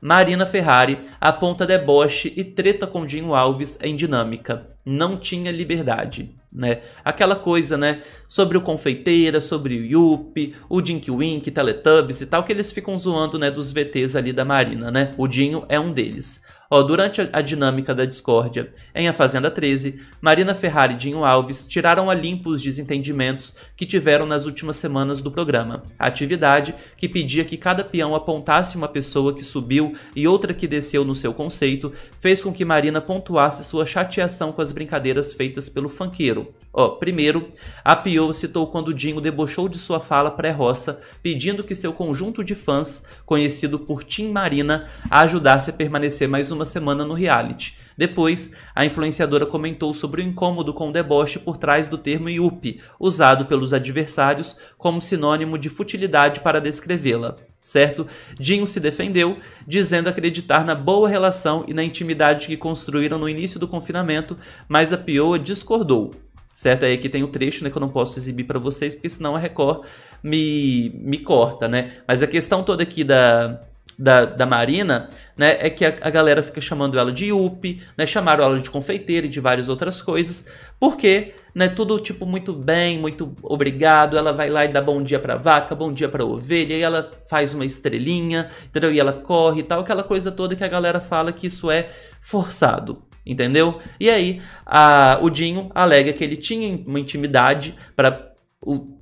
Marina Ferrari aponta deboche e treta com Dinho Alves em dinâmica. Não tinha liberdade né? Aquela coisa, né? Sobre o Confeiteira, sobre o Yuppie, o Dinky Wink, Teletubbies e tal, que eles ficam zoando, né? Dos VTs ali da Marina, né? O Dinho é um deles. Ó, durante a, a dinâmica da discórdia em A Fazenda 13, Marina Ferrari e Dinho Alves tiraram a limpo os desentendimentos que tiveram nas últimas semanas do programa. A atividade, que pedia que cada peão apontasse uma pessoa que subiu e outra que desceu no seu conceito, fez com que Marina pontuasse sua chateação com as brincadeiras feitas pelo fanqueiro Ó, primeiro, Apiou citou quando Dinho debochou de sua fala pré-roça, pedindo que seu conjunto de fãs, conhecido por Tim Marina, a ajudasse a permanecer mais uma semana no reality. Depois, a influenciadora comentou sobre o incômodo com o deboche por trás do termo IUP, usado pelos adversários como sinônimo de futilidade para descrevê-la certo? Dinho se defendeu, dizendo acreditar na boa relação e na intimidade que construíram no início do confinamento, mas a Pioa discordou certo? Aí aqui tem o um trecho né, que eu não posso exibir para vocês, porque senão a Record me, me corta, né? Mas a questão toda aqui da, da, da Marina, né, é que a, a galera fica chamando ela de UP, né, chamaram ela de confeiteira e de várias outras coisas, porque, né, tudo tipo muito bem, muito obrigado, ela vai lá e dá bom dia pra vaca, bom dia pra ovelha, e ela faz uma estrelinha, entendeu? E ela corre e tal, aquela coisa toda que a galera fala que isso é forçado, entendeu? E aí a, o Dinho alega que ele tinha uma intimidade para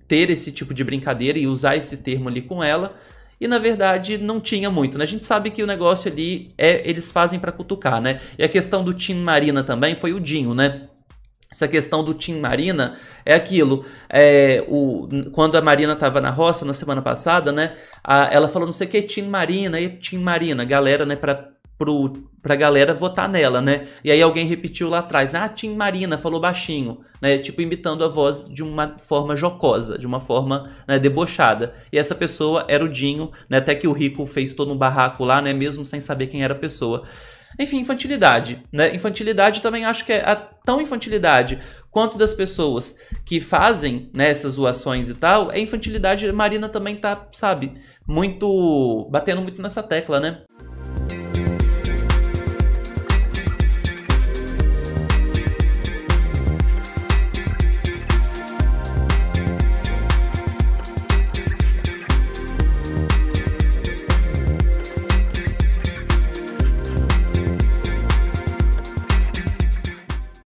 ter esse tipo de brincadeira e usar esse termo ali com ela. E na verdade não tinha muito, né? A gente sabe que o negócio ali é eles fazem para cutucar, né? E a questão do Tim Marina também foi o Dinho, né? Essa questão do Tim Marina é aquilo. É, o, quando a Marina estava na roça na semana passada, né? A, ela falou não sei o que, Tim Marina, e Tim Marina, galera, né, para pro, pra galera votar nela, né? E aí alguém repetiu lá atrás, né? Ah, Tim Marina falou baixinho, né? Tipo, imitando a voz de uma forma jocosa, de uma forma né, debochada. E essa pessoa era o Dinho, né? Até que o Rico fez todo um barraco lá, né? Mesmo sem saber quem era a pessoa. Enfim, infantilidade, né? Infantilidade também acho que é a tão infantilidade quanto das pessoas que fazem né, essas zoações e tal, é infantilidade. Marina também tá, sabe, muito. batendo muito nessa tecla, né?